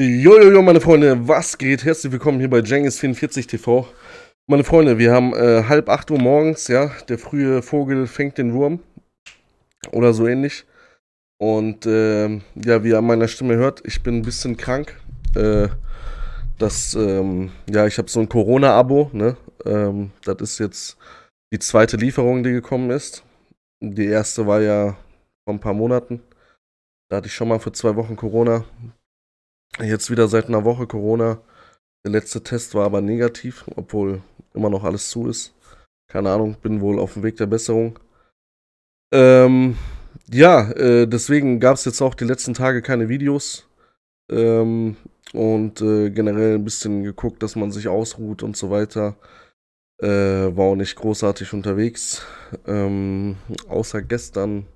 Jojojo, meine Freunde, was geht? Herzlich willkommen hier bei Jengis44 TV. Meine Freunde, wir haben äh, halb 8 Uhr morgens, ja. Der frühe Vogel fängt den Wurm. Oder so ähnlich. Und äh, ja, wie ihr an meiner Stimme hört, ich bin ein bisschen krank. Äh, das, ähm, ja, ich habe so ein Corona-Abo, ne? Ähm, das ist jetzt die zweite Lieferung, die gekommen ist. Die erste war ja vor ein paar Monaten. Da hatte ich schon mal für zwei Wochen Corona Jetzt wieder seit einer Woche Corona. Der letzte Test war aber negativ, obwohl immer noch alles zu ist. Keine Ahnung, bin wohl auf dem Weg der Besserung. Ähm, ja, äh, deswegen gab es jetzt auch die letzten Tage keine Videos. Ähm, und äh, generell ein bisschen geguckt, dass man sich ausruht und so weiter. Äh, war auch nicht großartig unterwegs. Ähm, außer gestern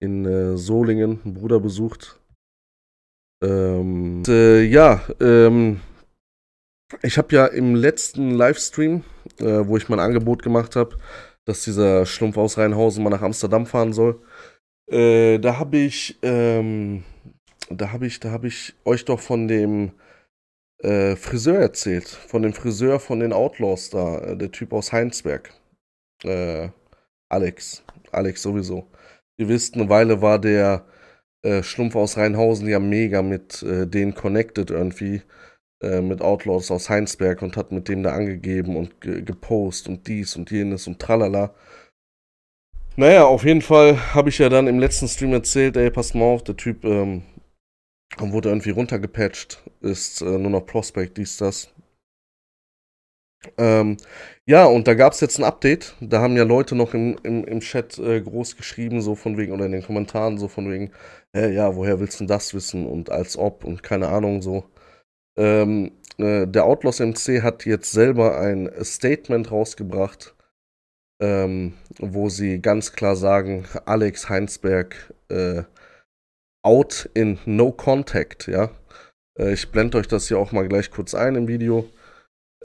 in äh, Solingen einen Bruder besucht. Ähm, und, äh, ja, ähm, ich habe ja im letzten Livestream, äh, wo ich mein Angebot gemacht habe, dass dieser Schlumpf aus Rheinhausen mal nach Amsterdam fahren soll, äh, da habe ich, ähm, da habe ich, da habe ich euch doch von dem äh, Friseur erzählt, von dem Friseur von den Outlaws da, äh, der Typ aus Heinsberg, äh, Alex, Alex sowieso. Ihr wisst, eine Weile war der äh, Schlumpf aus Rheinhausen ja mega mit äh, denen connected irgendwie, äh, mit Outlaws aus Heinsberg und hat mit dem da angegeben und ge gepostet und dies und jenes und tralala. Naja, auf jeden Fall habe ich ja dann im letzten Stream erzählt, ey, pass mal auf, der Typ ähm, wurde irgendwie runtergepatcht, ist äh, nur noch Prospect, dies, das. Ähm, ja, und da gab es jetzt ein Update. Da haben ja Leute noch im, im, im Chat äh, groß geschrieben, so von wegen, oder in den Kommentaren, so von wegen, äh, ja, woher willst du das wissen und als ob und keine Ahnung so. Ähm, äh, der Outlaws MC hat jetzt selber ein Statement rausgebracht, ähm, wo sie ganz klar sagen, Alex Heinsberg äh, out in no contact, ja. Äh, ich blende euch das hier auch mal gleich kurz ein im Video.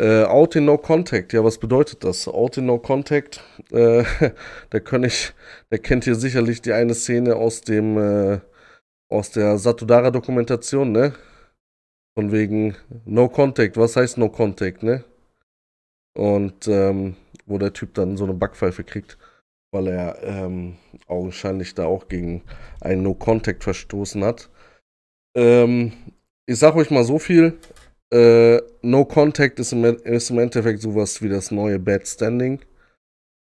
Äh, out in no contact, ja, was bedeutet das? Out in no contact, äh, da kann ich, da kennt ihr sicherlich die eine Szene aus dem, äh, aus der Satudara-Dokumentation, ne? Von wegen no contact, was heißt no contact, ne? Und, ähm, wo der Typ dann so eine Backpfeife kriegt, weil er, ähm, augenscheinlich da auch gegen einen No Contact verstoßen hat. Ähm, ich sag euch mal so viel, äh, no Contact ist im, ist im, Endeffekt sowas wie das neue Bad Standing.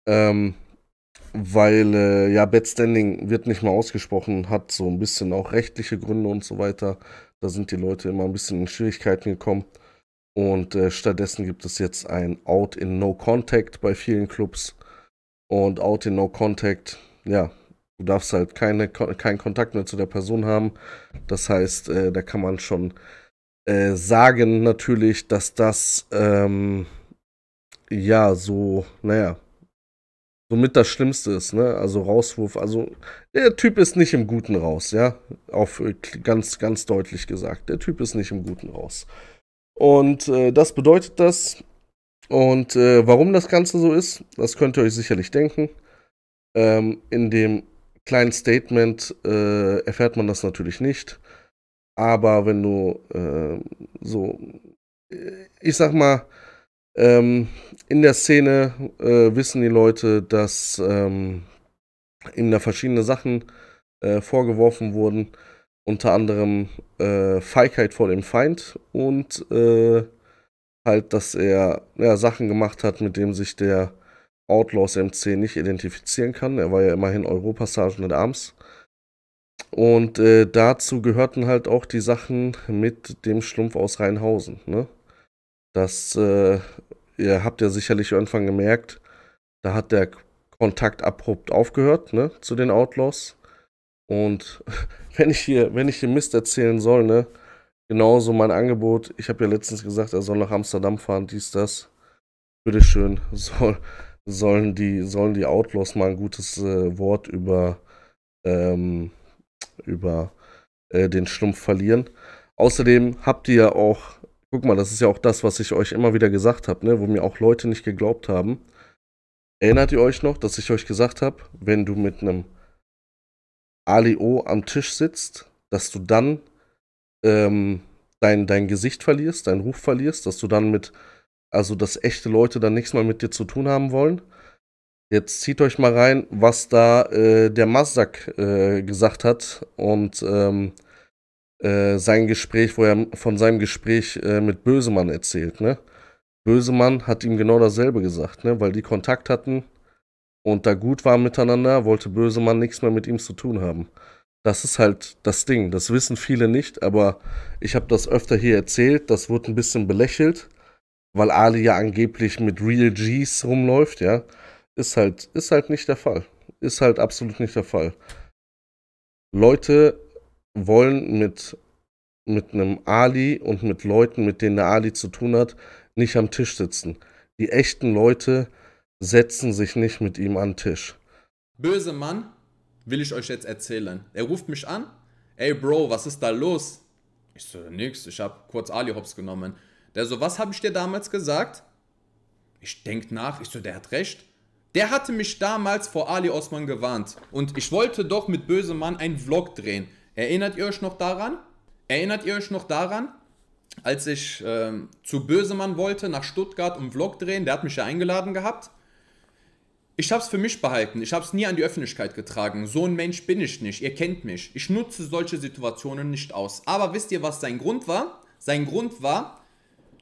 Ähm, weil, äh, ja, Bad Standing wird nicht mal ausgesprochen, hat so ein bisschen auch rechtliche Gründe und so weiter. Da sind die Leute immer ein bisschen in Schwierigkeiten gekommen. Und äh, stattdessen gibt es jetzt ein Out in No Contact bei vielen Clubs. Und Out in No Contact, ja, du darfst halt keine, keinen Kontakt mehr zu der Person haben. Das heißt, äh, da kann man schon äh, sagen natürlich, dass das ähm, ja so, naja, somit das Schlimmste ist, ne? Also Rauswurf, also der Typ ist nicht im Guten raus, ja? Auf äh, ganz, ganz deutlich gesagt, der Typ ist nicht im Guten raus. Und äh, das bedeutet das. Und äh, warum das Ganze so ist, das könnt ihr euch sicherlich denken. Ähm, in dem kleinen Statement äh, erfährt man das natürlich nicht. Aber wenn du ähm, äh, so, ich sag mal, ähm, in der Szene äh, wissen die Leute, dass ähm, ihm da verschiedene Sachen äh, vorgeworfen wurden. Unter anderem äh, Feigheit vor dem Feind und äh, halt, dass er ja, Sachen gemacht hat, mit dem sich der Outlaws MC nicht identifizieren kann. Er war ja immerhin Europas Sergeant at Arms. Und äh, dazu gehörten halt auch die Sachen mit dem Schlumpf aus Rheinhausen. Ne? Das äh, ihr habt ja sicherlich irgendwann gemerkt, da hat der Kontakt abrupt aufgehört ne, zu den Outlaws. Und wenn ich hier, wenn ich hier Mist erzählen soll, ne, genauso mein Angebot. Ich habe ja letztens gesagt, er soll nach Amsterdam fahren, dies, das. Bitteschön, soll, sollen, die, sollen die Outlaws mal ein gutes äh, Wort über ähm, über äh, den Schlumpf verlieren. Außerdem habt ihr ja auch, guck mal, das ist ja auch das, was ich euch immer wieder gesagt habe, ne, wo mir auch Leute nicht geglaubt haben. Erinnert ihr euch noch, dass ich euch gesagt habe, wenn du mit einem Alio am Tisch sitzt, dass du dann ähm, dein, dein Gesicht verlierst, deinen Ruf verlierst, dass du dann mit, also dass echte Leute dann nichts mehr mit dir zu tun haben wollen? Jetzt zieht euch mal rein, was da äh, der Masak äh, gesagt hat und ähm, äh, sein Gespräch, wo er von seinem Gespräch äh, mit Bösemann erzählt. Ne? Bösemann hat ihm genau dasselbe gesagt, ne? weil die Kontakt hatten und da gut waren miteinander, wollte Bösemann nichts mehr mit ihm zu tun haben. Das ist halt das Ding. Das wissen viele nicht, aber ich habe das öfter hier erzählt. Das wurde ein bisschen belächelt, weil Ali ja angeblich mit Real Gs rumläuft, ja ist halt, ist halt nicht der Fall. Ist halt absolut nicht der Fall. Leute wollen mit, mit einem Ali und mit Leuten, mit denen der Ali zu tun hat, nicht am Tisch sitzen. Die echten Leute setzen sich nicht mit ihm an den Tisch. Böse Mann, will ich euch jetzt erzählen. Er ruft mich an. Ey Bro, was ist da los? Ich so, nix, ich hab kurz Ali Hops genommen. Der so, was hab ich dir damals gesagt? Ich denk nach, ich so, der hat recht. Der hatte mich damals vor Ali Osman gewarnt. Und ich wollte doch mit Böse Mann einen Vlog drehen. Erinnert ihr euch noch daran? Erinnert ihr euch noch daran? Als ich ähm, zu Bösemann wollte, nach Stuttgart um Vlog drehen, der hat mich ja eingeladen gehabt. Ich habe es für mich behalten. Ich habe es nie an die Öffentlichkeit getragen. So ein Mensch bin ich nicht. Ihr kennt mich. Ich nutze solche Situationen nicht aus. Aber wisst ihr, was sein Grund war? Sein Grund war,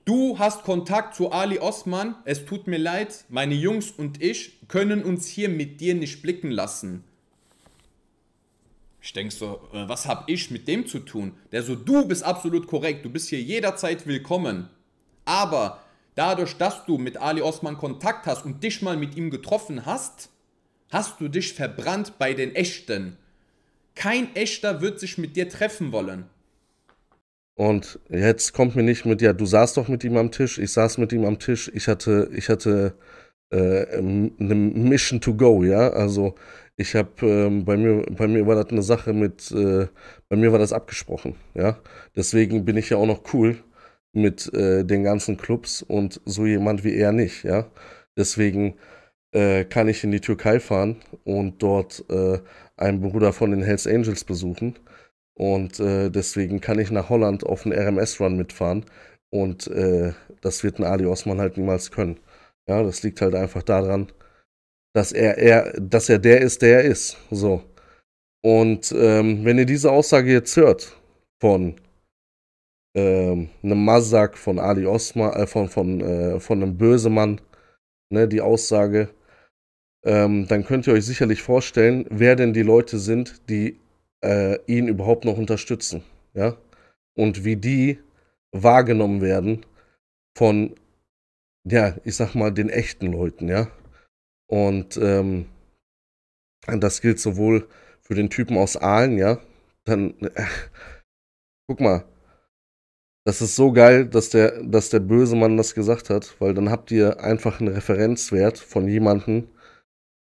Du hast Kontakt zu Ali Osman. Es tut mir leid, meine Jungs und ich können uns hier mit dir nicht blicken lassen. Ich denke so, äh, was habe ich mit dem zu tun? Der so, du bist absolut korrekt, du bist hier jederzeit willkommen. Aber dadurch, dass du mit Ali Osman Kontakt hast und dich mal mit ihm getroffen hast, hast du dich verbrannt bei den Echten. Kein Echter wird sich mit dir treffen wollen. Und jetzt kommt mir nicht mit, ja, du saßt doch mit ihm am Tisch, ich saß mit ihm am Tisch, ich hatte, ich hatte äh, ähm, eine Mission to go, ja. Also ich habe ähm, bei mir, bei mir war das eine Sache mit, äh, bei mir war das abgesprochen, ja. Deswegen bin ich ja auch noch cool mit äh, den ganzen Clubs und so jemand wie er nicht, ja. Deswegen äh, kann ich in die Türkei fahren und dort äh, einen Bruder von den Hells Angels besuchen und äh, deswegen kann ich nach Holland auf einen RMS-Run mitfahren. Und äh, das wird ein Ali Osman halt niemals können. Ja, das liegt halt einfach daran, dass er, er, dass er der ist, der er ist. So. Und ähm, wenn ihr diese Aussage jetzt hört von ähm, einem Mazak, von Ali Osman, äh, von, von, äh, von einem Bösemann, ne, die Aussage, ähm, dann könnt ihr euch sicherlich vorstellen, wer denn die Leute sind, die äh, ihn überhaupt noch unterstützen. Ja? Und wie die wahrgenommen werden von, ja, ich sag mal, den echten Leuten, ja. Und ähm, das gilt sowohl für den Typen aus Aalen, ja. Dann, äh, guck mal, das ist so geil, dass der, dass der böse Mann das gesagt hat, weil dann habt ihr einfach einen Referenzwert von jemandem,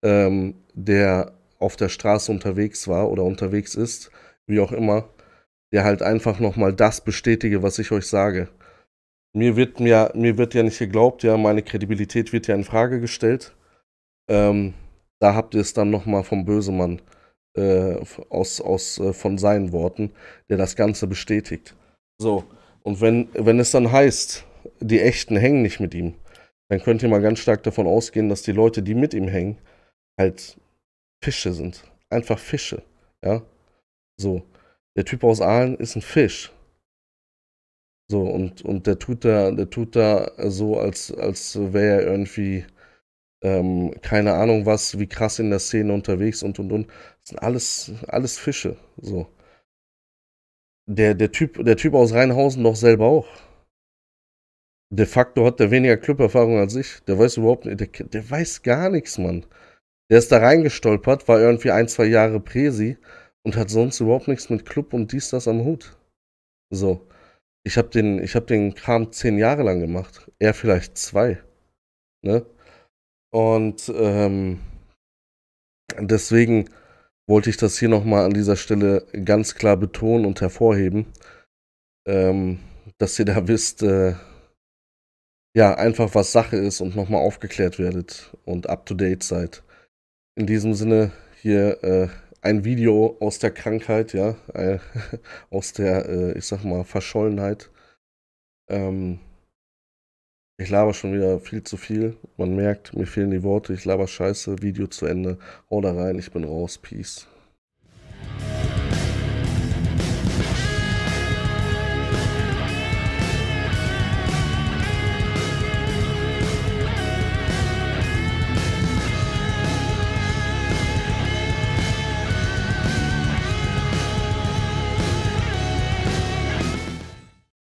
ähm, der auf der Straße unterwegs war oder unterwegs ist, wie auch immer, der halt einfach nochmal das bestätige, was ich euch sage. Mir wird, mir, mir wird ja nicht geglaubt, ja, meine Kredibilität wird ja in Frage gestellt. Ähm, da habt ihr es dann nochmal vom Bösemann äh, aus, aus, äh, von seinen Worten, der das Ganze bestätigt. So, und wenn, wenn es dann heißt, die Echten hängen nicht mit ihm, dann könnt ihr mal ganz stark davon ausgehen, dass die Leute, die mit ihm hängen, halt Fische sind. Einfach Fische. Ja. So. Der Typ aus Aalen ist ein Fisch. So, und, und der tut da, der tut da so, als, als wäre er irgendwie, ähm, keine Ahnung was, wie krass in der Szene unterwegs und und und. Das sind alles, alles Fische. So. Der, der, typ, der Typ aus Rheinhausen doch selber auch. De facto hat der weniger Club-Erfahrung als ich. Der weiß überhaupt nicht, der, der weiß gar nichts, Mann. Der ist da reingestolpert, war irgendwie ein, zwei Jahre Presi und hat sonst überhaupt nichts mit Club und dies, das am Hut. So. Ich habe den, hab den Kram zehn Jahre lang gemacht. Er vielleicht zwei. Ne? Und ähm, deswegen wollte ich das hier nochmal an dieser Stelle ganz klar betonen und hervorheben, ähm, dass ihr da wisst, äh, ja, einfach was Sache ist und nochmal aufgeklärt werdet und up to date seid in diesem Sinne hier äh, ein Video aus der Krankheit, ja, äh, aus der, äh, ich sag mal, Verschollenheit. Ähm, ich laber schon wieder viel zu viel. Man merkt, mir fehlen die Worte. Ich laber scheiße. Video zu Ende. Hau da rein. Ich bin raus. Peace.